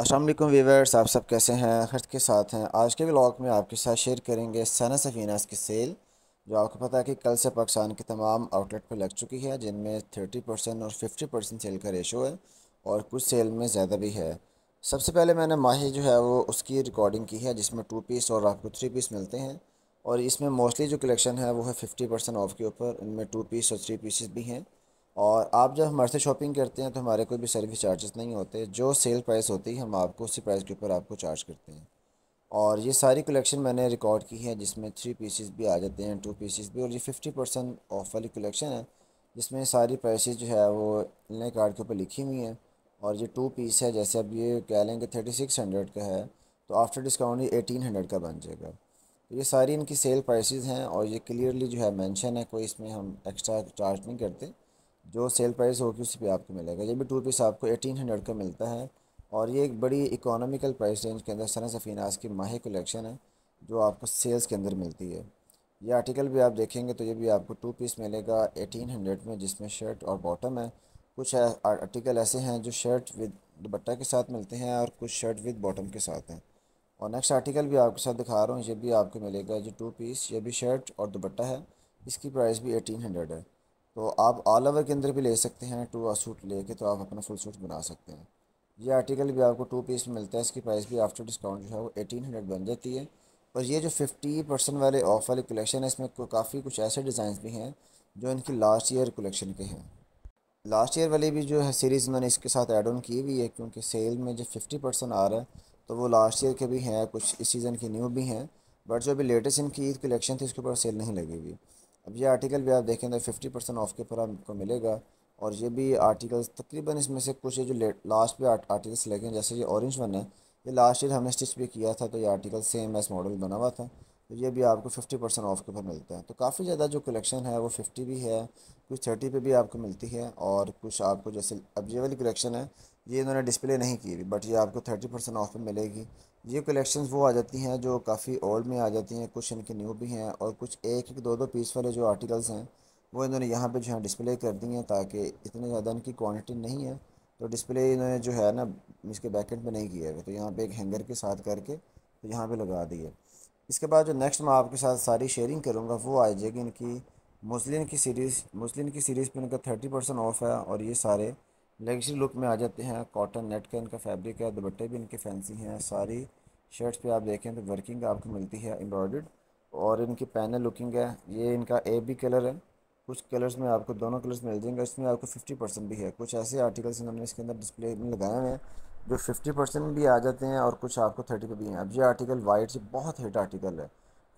Aslam viewers आप सब कैसे हैं खर्च के साथ हैं आज के ब्लॉग में आपके साथ शेयर करेंगे सना सफ़ीनास की सेल जो आपको पता है कि कल से पाकिस्तान के तमाम आउटलेट पर लग चुकी है जिनमें थर्टी परसेंट और फिफ्टी परसेंट सेल का रेशो है और कुछ सेल में ज़्यादा भी है सबसे पहले मैंने माही जो है वो उसकी रिकॉर्डिंग की है जिसमें टू पीस और आपको थ्री पीस मिलते हैं और इसमें मोस्टली जो कलेक्शन है वो है फिफ्टी परसेंट ऑफ के ऊपर उनमें टू पीस और थ्री पीसेस भी हैं और आप जब हमारे से शॉपिंग करते हैं तो हमारे कोई भी सर्विस चार्जेस नहीं होते जो सेल प्राइस होती है हम आपको उसी प्राइस के ऊपर आपको चार्ज करते हैं और ये सारी कलेक्शन मैंने रिकॉर्ड की है जिसमें थ्री पीसीज भी आ जाते हैं टू पीसीज भी और ये फिफ्टी परसेंट ऑफ वाली कलेक्शन है जिसमें सारी प्राइस जो है वो नए कार्ड के ऊपर लिखी हुई हैं और ये टू पीस है जैसे अब ये कह लेंगे थर्टी सिक्स हंड्रेड का है तो आफ्टर डिस्काउंट ये एटीन हंड्रेड का बन जाएगा तो ये सारी इनकी सेल प्राइस हैं और ये क्लियरली जो है मैंशन है कोई इसमें हम एक्स्ट्रा चार्ज नहीं करते जो सेल प्राइस होगी उसी पे आपको मिलेगा ये भी टू पीस आपको एटीन हंड्रेड का मिलता है और ये एक बड़ी इकोनॉमिकल प्राइस रेंज के अंदर सन सफ़ीनास की माह कलेक्शन है जो आपको सेल्स के अंदर मिलती है ये आर्टिकल भी आप देखेंगे तो ये भी आपको टू पीस मिलेगा एटीन हंड्रेड में जिसमें शर्ट और बॉटम है कुछ आर्टिकल ऐसे हैं जो शर्ट विद दुपट्टा के साथ मिलते हैं और कुछ शर्ट विद बॉटम के साथ हैं और नेक्स्ट आर्टिकल भी आपके साथ दिखा रहा हूँ ये भी आपको मिलेगा जो टू पीस ये भी शर्ट और दुपट्टा है इसकी प्राइस भी एटीन हंड्रेड है तो आप ऑल ओवर के अंदर भी ले सकते हैं टू आ सूट लेके तो आप अपना फुल सूट बना सकते हैं ये आर्टिकल भी आपको टू पीस में मिलता है इसकी प्राइस भी आफ्टर डिस्काउंट जो है वो एटीन हंड्रेड बन जाती है और ये जो फिफ्टी परसेंट वाले ऑफ वाले कलेक्शन है इसमें काफ़ी कुछ ऐसे डिज़ाइन भी हैं जो इनकी लास्ट ईयर कलेक्शन के हैं लास्ट ईयर वाली भी जो है सीरीज़ इन्होंने इसके साथ एड ऑन की हुई है क्योंकि सेल में जो फिफ्टी परसेंट आ रहा है तो वो लास्ट ईयर के भी हैं कुछ इस सीज़न की न्यू भी हैं बट जो अभी लेटेस्ट इनकी ईद कलेक्शन थी उसके ऊपर सेल नहीं लगी हुई अब ये आर्टिकल भी आप देखें तो फिफ्टी परसेंट ऑफ के ऊपर आपको मिलेगा और ये भी आर्टिकल्स तकरीबन इसमें से कुछ ये जो लास्ट पे आर्टिकल्स लगे हैं जैसे ये ऑरेंज वन है ये लास्ट ईयर हमने स्टिच भी किया था तो ये आर्टिकल सेम एस मॉडल बना हुआ था तो ये भी आपको फिफ्टी परसेंट ऑफ के ऊपर मिलता है तो काफ़ी ज़्यादा जो कलेक्शन है वो फिफ्टी भी है कुछ थर्टी पे भी आपको मिलती है और कुछ आपको जैसे अब ये वाली कलेक्शन है ये इन्होंने डिस्प्ले नहीं की बट ये आपको थर्टी परसेंट ऑफ पर मिलेगी ये कलेक्शंस वो आ जाती हैं जो काफ़ी ओल्ड में आ जाती हैं कुछ इनके न्यू भी हैं और कुछ एक एक दो दो पीस वाले जो आर्टिकल्स हैं वो इन्होंने यहाँ पे जो है डिस्प्ले कर दी हैं ताकि इतने ज़्यादा इनकी क्वांटिटी नहीं है तो डिस्प्ले इन्होंने जो है ना इसके बैकेट में नहीं किया है तो यहाँ पे एक हैंगर के साथ करके तो यहाँ पर लगा दिए इसके बाद जो नेक्स्ट मैं आपके साथ सारी शेयरिंग करूँगा वो आ जाएगी इनकी मुस्लिन की सीरीज़ मुस्लिन की सीरीज़ पर इनका थर्टी परसेंट ऑफ है और ये सारे लग्जरी लुक में आ जाते हैं कॉटन नेट का इनका फैब्रिक है दुपट्टे भी इनके फैंसी हैं सारी शर्ट्स पे आप देखें तो वर्किंग आपको मिलती है एम्ब्रॉयड और इनकी पैनल लुकिंग है ये इनका ए बी कलर है कुछ कलर्स में आपको दोनों कलर्स मिल जाएंगे इसमें आपको फिफ्टी परसेंट भी है कुछ ऐसे आर्टिकल्स हमने इसके अंदर डिस्प्ले में लगाए हुए हैं जो फिफ्टी परसेंट भी आ जाते हैं और कुछ आपको थर्टी पर भी हैं अब ये आर्टिकल वाइट से बहुत हिट आर्टिकल है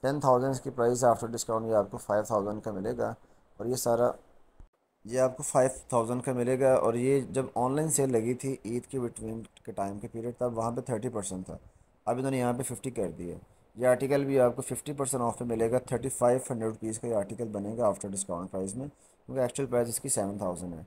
टेन थाउजेंड की प्राइस आफ्टर डिस्काउंट ये आपको फाइव थाउजेंड का मिलेगा और ये सारा ये आपको फाइव थाउजेंड का मिलेगा और ये जब ऑनलाइन सेल लगी थी ईद के बिटवीन के टाइम के पीरियड तब वहाँ पे थर्टी परसेंट था अब इन्होंने यहाँ पे फिफ्टी कर दिया ये आर्टिकल भी आपको फिफ्टी परसेंट ऑफ में मिलेगा थर्टी फाइव हंड्रेड रुपीज़ का ये आर्टिकल बनेगा आफ्टर डिस्काउंट प्राइस में क्योंकि एक्चुअल प्राइस इसकी सेवन थाउजेंड है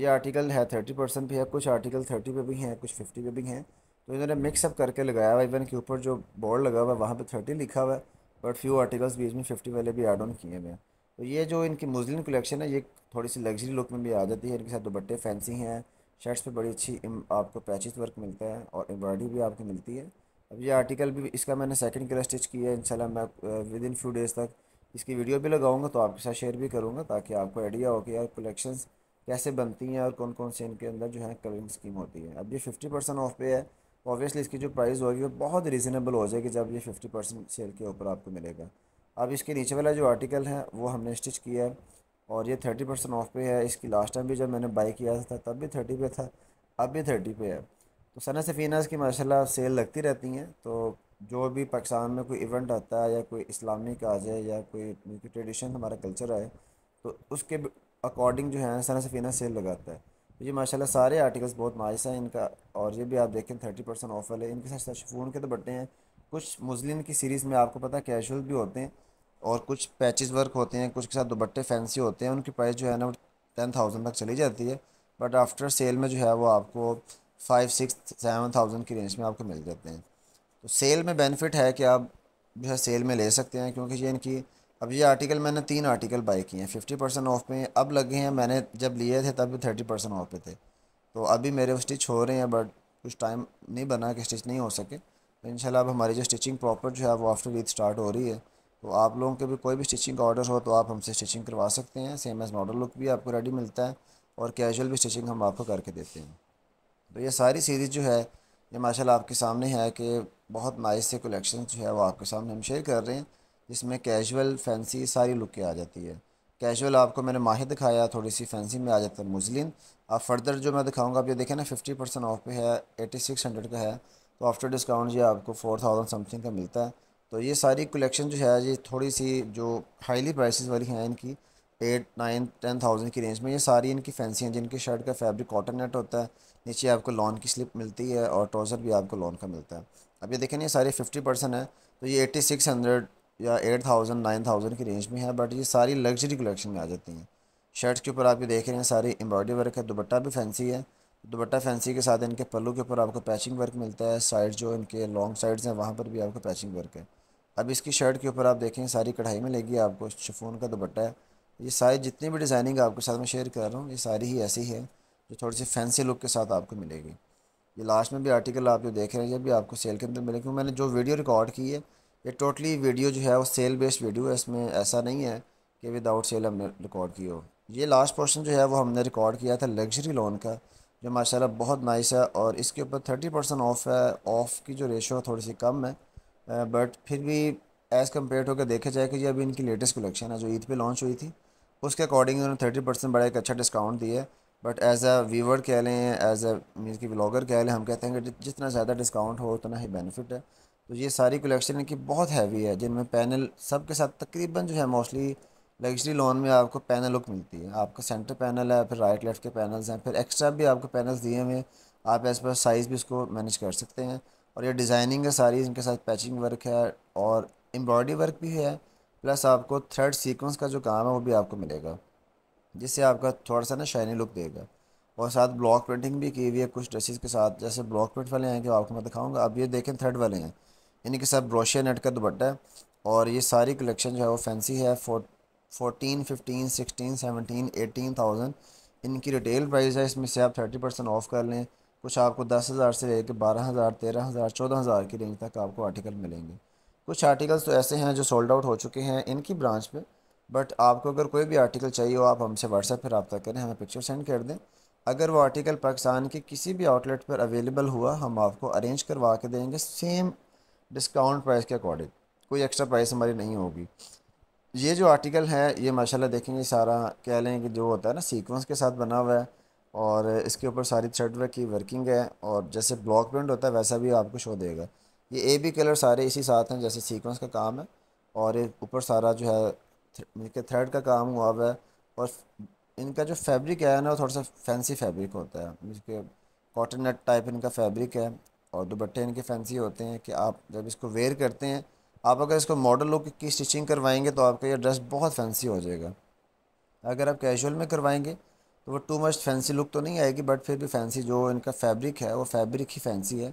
ये आर्टिकल है थर्टी परसेंट भी है कुछ आर्टिकल थर्टी पे भी हैं कुछ फिफ्टी पे भी हैं तो इन्होंने मिक्सअप करके लगाया हुआ इवन के ऊपर जो बोर्ड लगा हुआ है वहाँ पर थर्टी लिखा हुआ है बट फ्यू आर्टिकल्स बीच में फिफ्टी वाले भी एड ऑन किए हुए हैं तो ये जो इनकी मुजलिन कलेक्शन है ये थोड़ी सी लग्जरी लुक में भी आ जाती है इनके साथ दुपट्टे फैंसी हैं शर्ट्स पे बड़ी अच्छी आपको पैचेस वर्क मिलता है और एम्ब्रॉयडरी भी आपको मिलती है अब ये आर्टिकल भी इसका मैंने सेकंड कलर स्टिच किया है इंशाल्लाह मैं विद इन फ्यू डेज़ तक इसकी वीडियो भी लगाऊंगा तो आपके साथ शेयर भी करूँगा ताकि आपको आइडिया हो कि यार कलेक्शन कैसे बनती हैं और कौन कौन से इनके अंदर जो है कलरिंग स्कीम होती है अब ये फिफ्टी परसेंट ऑफ पे है ऑब्वियसली इसकी जो प्राइस होगी वो बहुत रीज़नेबल हो जाएगी जब ये फिफ्टी परसेंट सेल के ऊपर आपको मिलेगा अब इसके नीचे वाला जो आर्टिकल है वो हमने स्टिच किया है और ये थर्टी परसेंट ऑफ पे है इसकी लास्ट टाइम भी जब मैंने बाई किया था तब भी थर्टी पे था अब भी थर्टी पे है तो सना सफीनाज की माशाल्लाह सेल लगती रहती हैं तो जो भी पाकिस्तान में कोई इवेंट आता है या कोई इस्लामिक काज है या कोई ट्रेडिशन हमारा कल्चर है तो उसके अकॉर्डिंग जो है सना सफ़ीना सेल लगाता है तो ये माशाला सारे आर्टिकल्स बहुत माइस हैं इनका और ये भी आप देखें थर्टी परसेंट ऑफ वाले इनके साथ शिफून के तो बटे हैं कुछ मुस्लिन की सीरीज़ में आपको पता है कैजुअल भी होते हैं और कुछ पैचेस वर्क होते हैं कुछ के साथ दुबट्टे फैंसी होते हैं उनकी प्राइस जो है ना वो टेन थाउजेंड तक चली जाती है बट आफ्टर सेल में जो है वो आपको फाइव सिक्स सेवन थाउजेंड की रेंज में आपको मिल जाते हैं तो सेल में बेनिफिट है कि आप जो है सेल में ले सकते हैं क्योंकि ये इनकी अब ये आर्टिकल मैंने तीन आर्टिकल बाई किए हैं फिफ्टी परसेंट ऑफ में अब लगे हैं मैंने जब लिए थे तब भी थर्टी परसेंट ऑफ पे थे तो अभी मेरे स्टिच हो रहे हैं बट कुछ टाइम नहीं बना कि स्टिच नहीं हो सके तो इन अब हमारी जो स्टिचिंग प्रॉपर जो है वो आफ्टर ईद स्टार्ट हो रही है तो आप लोगों के भी कोई भी स्टिचिंग का ऑर्डर हो तो आप हमसे स्टिचिंग करवा सकते हैं सेम एज़ मॉडल लुक भी आपको रेडी मिलता है और कैजुअल भी स्टिचिंग हम आपको करके देते हैं तो ये सारी सीरीज़ जो है ये माशाल्लाह आपके सामने है कि बहुत नाइस से कलेक्शन जो है वो आपके सामने हम शेयर कर रहे हैं जिसमें कैजुअल फैंसी सारी लुक के आ जाती है कैजुअल आपको मैंने माहिर दिखाया थोड़ी सी फैंसी में आ जाता है मुजलिन अब फर्दर जो मैं दिखाऊँगा आप ये देखें ना फिफ्टी परसेंट ऑफ पे है एटी सिक्स हंड्रेड का है आफ्टर डिस्काउंट ये आपको फोर थाउजेंड समथिंग का मिलता है तो ये सारी कलेक्शन जो है ये थोड़ी सी जो हाईली प्राइसेस वाली हैं इनकी एट नाइन टेन थाउजेंड की रेंज में ये सारी इनकी फैंसी हैं जिनकी शर्ट का फैब्रिक कॉटन नेट होता है नीचे आपको लॉन की स्लिप मिलती है और ट्राउज़र भी आपको लॉन का मिलता है अब ये देखें ये सारे फिफ्टी परसेंट है तो ये एट्टी सिक्स हंड्रेड या एट थाउजेंड नाइन थाउजेंड की रेंज में है बट ये सारी लग्जरी कलेक्शन में आ जाती हैं शर्ट्स के ऊपर आप ये देख रहे हैं सारी एम्ब्रॉयडरी वर्क है दुपट्टा भी फैंसी है दुपट्टा फैंसी के साथ इनके पल्लू के ऊपर आपको पैचिंग वर्क मिलता है साइड जो इनके लॉन्ग साइड्स हैं वहाँ पर भी आपको पैचिंग वर्क है अब इसकी शर्ट के ऊपर आप देखें सारी कढ़ाई में लेगी आपको शिफोन का दुपट्टा है ये सारी जितनी भी डिज़ाइनिंग आपके साथ मैं शेयर कर रहा हूँ ये सारी ही ऐसी है जो थोड़ी सी फैंसी लुक के साथ आपको मिलेगी ये लास्ट में भी आर्टिकल आप जो देख रहे हैं ये भी आपको सेल के अंदर मिलेगी मैंने जो वीडियो रिकॉर्ड की है ये टोटली वीडियो जो है वो सेल बेस्ड वीडियो है इसमें ऐसा नहीं है कि विदाउट सेल हमने रिकॉर्ड की हो ये लास्ट पोर्शन जो है वो हमने रिकॉर्ड किया था लग्जरी लोन का जो माशाल्लाह बहुत नाइस है और इसके ऊपर थर्टी परसेंट ऑफ़ है ऑफ़ की जो रेशो थोड़ी सी कम है बट फिर भी एज़ कम्पेयर होकर देखा जाए कि ये अभी इनकी लेटेस्ट कलेक्शन है जो ईद पे लॉन्च हुई थी उसके अकॉर्डिंग उन्होंने थर्टी परसेंट बड़ा एक अच्छा डिस्काउंट दिया है बट एज अ वीवर कह लें एज अ मीन की ब्लॉगर कह लें हम कहते हैं कि जितना ज़्यादा डिस्काउंट हो उतना ही बेनिफिट है तो ये सारी कलेक्शन इनकी बहुत हैवी है जिनमें पैनल सब के साथ तकरीबन जो है मोस्टली लग्जरी लोन में आपको पैनल लुक मिलती है आपका सेंटर पैनल है फिर राइट लेफ्ट के पैनल्स हैं फिर एक्स्ट्रा भी आपको पैनल्स दिए हुए आप एज पर साइज़ भी इसको मैनेज कर सकते हैं और ये डिज़ाइनिंग है सारी इनके साथ पैचिंग वर्क है और एम्ब्रॉयडरी वर्क भी है प्लस आपको थ्रेड सीक्वेंस का जो काम है वो भी आपको मिलेगा जिससे आपका थोड़ा सा ना शाइनी लुक देगा और साथ ब्लॉक प्रिंटिंग भी की हुई है कुछ ड्रेसेस के साथ जैसे ब्लॉक प्रिंट वाले हैं कि आपको मैं दिखाऊंगा अब ये देखें थ्रेड वाले हैं इनके साथ ब्रोशिया नेट का दुपट्टा है और ये सारी कलेक्शन जो है वो फैंसी है four fourteen fifteen sixteen seventeen eighteen thousand इनकी रिटेल प्राइस है इसमें से आप थर्टी परसेंट ऑफ कर लें कुछ आपको दस हज़ार से लेकर बारह हज़ार तेरह हज़ार चौदह हज़ार की रेंज तक आपको आर्टिकल मिलेंगे कुछ आर्टिकल्स तो ऐसे हैं जो सोल्ड आउट हो चुके हैं इनकी ब्रांच पे बट आपको अगर कोई भी आर्टिकल चाहिए हो आप हमसे व्हाट्सएप पर रबा करें हमें पिक्चर सेंड कर दें अगर वो आर्टिकल पाकिस्तान के किसी भी आउटलेट पर अवेलेबल हुआ हम आपको अरेंज करवा के देंगे सेम डिस्काउंट प्राइस के अकॉर्डिंग कोई एक्स्ट्रा प्राइस हमारी नहीं होगी ये जो आर्टिकल है ये माशाल्लाह देखेंगे सारा कह लें कि जो होता है ना सीक्वेंस के साथ बना हुआ है और इसके ऊपर सारी थ्रेड वर्क की वर्किंग है और जैसे ब्लॉक प्रिंट होता है वैसा भी आपको शो देगा ये ए बी कलर सारे इसी साथ हैं जैसे सीक्वेंस का काम है और ऊपर सारा जो है के थ्रेड का काम हुआ हुआ है और इनका जो फैब्रिक है ना वो थोड़ा सा फैंसी फैब्रिक होता है जिसके कॉटन नेट टाइप इनका फैब्रिक है और दुपट्टे इनके फैंसी होते हैं कि आप जब इसको वेयर करते हैं आप अगर इसको मॉडल लुक की स्टिचिंग करवाएंगे तो आपका ये ड्रेस बहुत फैंसी हो जाएगा अगर आप कैजुअल में करवाएंगे तो वो टू मच फैंसी लुक तो नहीं आएगी बट फिर भी फैंसी जो इनका फैब्रिक है वो फैब्रिक ही फैंसी है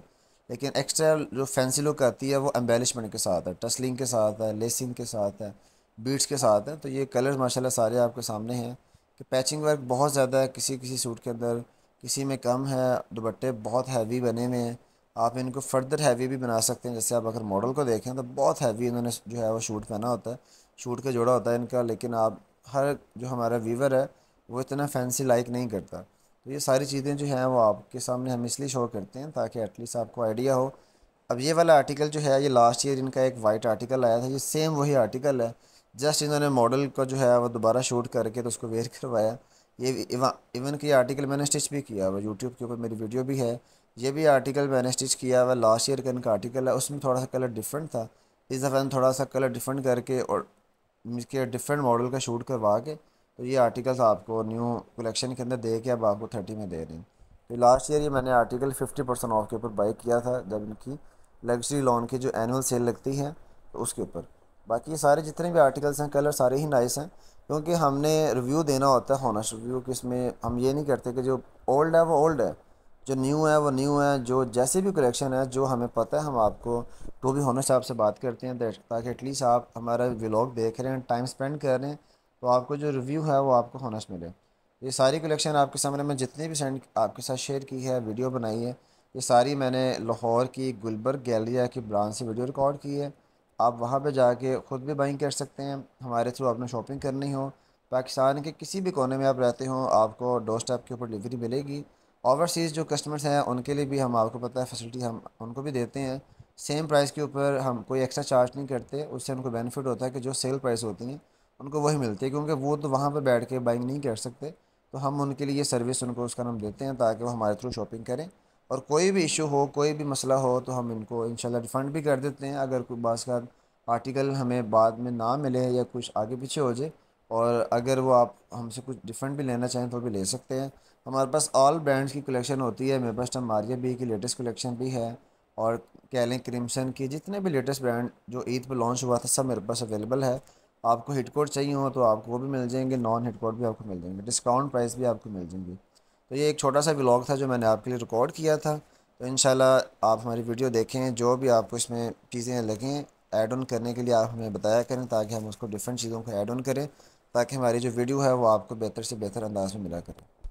लेकिन एक्स्ट्रा जो फैंसी लुक आती है वो एम्बेलिशमेंट के साथ है टसलिंग के साथ है लेसिंग के साथ है बीट्स के साथ है तो ये कलर्स माशाल्लाह सारे आपके सामने हैं कि पैचिंग वर्क बहुत ज़्यादा है किसी किसी सूट के अंदर किसी में कम है दुपट्टे बहुत हैवी बने हुए हैं आप इनको फर्दर हैवी भी बना सकते हैं जैसे आप अगर मॉडल को देखें तो बहुत हैवी इन्होंने जो है वो शूट पहना होता है शूट का जोड़ा होता है इनका लेकिन आप हर जो हमारा वीवर है वो इतना फैंसी लाइक नहीं करता तो ये सारी चीज़ें जो हैं वो आपके सामने हम इसलिए शो करते हैं ताकि एटलीस्ट आपको आइडिया हो अब ये वाला आर्टिकल जो है ये लास्ट ईयर इनका एक वाइट आर्टिकल आया था ये सेम वही आर्टिकल है जस्ट इन्होंने मॉडल को जो है वो दोबारा शूट करके तो उसको वेयर करवाया ये इवन कि आर्टिकल मैंने स्टिच भी किया हुआ यूट्यूब के ऊपर मेरी वीडियो भी है ये भी आर्टिकल मैंने स्टिच किया हुआ लास्ट ईयर का इनका आर्टिकल है उसमें थोड़ा सा कलर डिफरेंट था इस दफ़ा थोड़ा सा कलर डिफरेंट करके और इसके डिफरेंट मॉडल का शूट करवा के तो ये आर्टिकल्स आपको न्यू कलेक्शन के अंदर दे के अब आपको थर्टी में दे रही तो लास्ट ईयर ये मैंने आर्टिकल फिफ्टी परसेंट ऑफ के ऊपर बाई किया था जब इनकी लग्जरी लोन की जो एनुअल सेल लगती है तो उसके ऊपर बाकी सारे जितने भी आर्टिकल्स हैं कलर सारे ही नाइस हैं क्योंकि हमने रिव्यू देना होता है होना रिव्यू कि इसमें हम ये नहीं करते कि जो ओल्ड है वो ओल्ड है जो न्यू है वो न्यू है जो जैसे भी कलेक्शन है जो हमें पता है हम आपको टू भी होनर साहब से बात करते हैं ताकि एटलीस्ट आप हमारा व्लॉग देख रहे हैं टाइम स्पेंड कर रहे हैं तो आपको जो रिव्यू है वो आपको होनर्स मिले ये सारी कलेक्शन आपके सामने मैं जितनी भी सेंड आपके साथ शेयर की है वीडियो बनाई है ये सारी मैंने लाहौर की गुलबर्ग गैलरिया की ब्रांच से वीडियो रिकॉर्ड की है आप वहाँ पर जाके ख़ुद भी बाइंग कर सकते हैं हमारे थ्रू आपने शॉपिंग करनी हो पाकिस्तान के किसी भी कोने में आप रहते हो आपको डोर स्टेप के ऊपर डिलीवरी मिलेगी ओवरसीज़ जो कस्टमर्स हैं उनके लिए भी हम आपको पता है फैसिलिटी हम उनको भी देते हैं सेम प्राइस के ऊपर हम कोई एक्स्ट्रा चार्ज नहीं करते उससे उनको बेनिफिट होता है कि जो सेल प्राइस होती हैं उनको वही मिलती है क्योंकि वो तो वहाँ पर बैठ के बाइंग नहीं कर सकते तो हम उनके लिए सर्विस उनको उसका नाम देते हैं ताकि वो हमारे थ्रू शॉपिंग करें और कोई भी इशू हो कोई भी मसला हो तो हम इनको इन रिफ़ंड भी कर देते हैं अगर कोई बास का आर्टिकल हमें बाद में ना मिले या कुछ आगे पीछे हो जाए और अगर वो आप हमसे कुछ डिफरेंट भी लेना चाहें तो भी ले सकते हैं हमारे पास ऑल ब्रांड्स की कलेक्शन होती है मेरे पास टमारिया तो बी की लेटेस्ट कलेक्शन भी है और कैलें क्रिमसन की जितने भी लेटेस्ट ब्रांड जो ईद पर लॉन्च हुआ था सब मेरे पास अवेलेबल है आपको हिट कोड चाहिए हो तो आपको वो भी मिल जाएंगे नॉन हिट कोड भी आपको मिल जाएंगे डिस्काउंट प्राइस भी आपको मिल जाएंगी तो ये एक छोटा सा ब्लॉग था जो मैंने आपके लिए रिकॉर्ड किया था तो इन आप हमारी वीडियो देखें जो भी आपको इसमें चीज़ें लगें ऐड ऑन करने के लिए आप हमें बताया करें ताकि हम उसको डिफरेंट चीज़ों को ऐड ऑन करें ताकि हमारी जो वीडियो है वो आपको बेहतर से बेहतर अंदाज में मिला करें